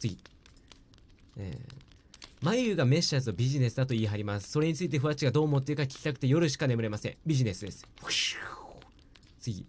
次。えー、眉がメシャーズをビジネスだと言い張ります。それについてふわっちがどう思っているか聞きたくて夜しか眠れません。ビジネスです。次。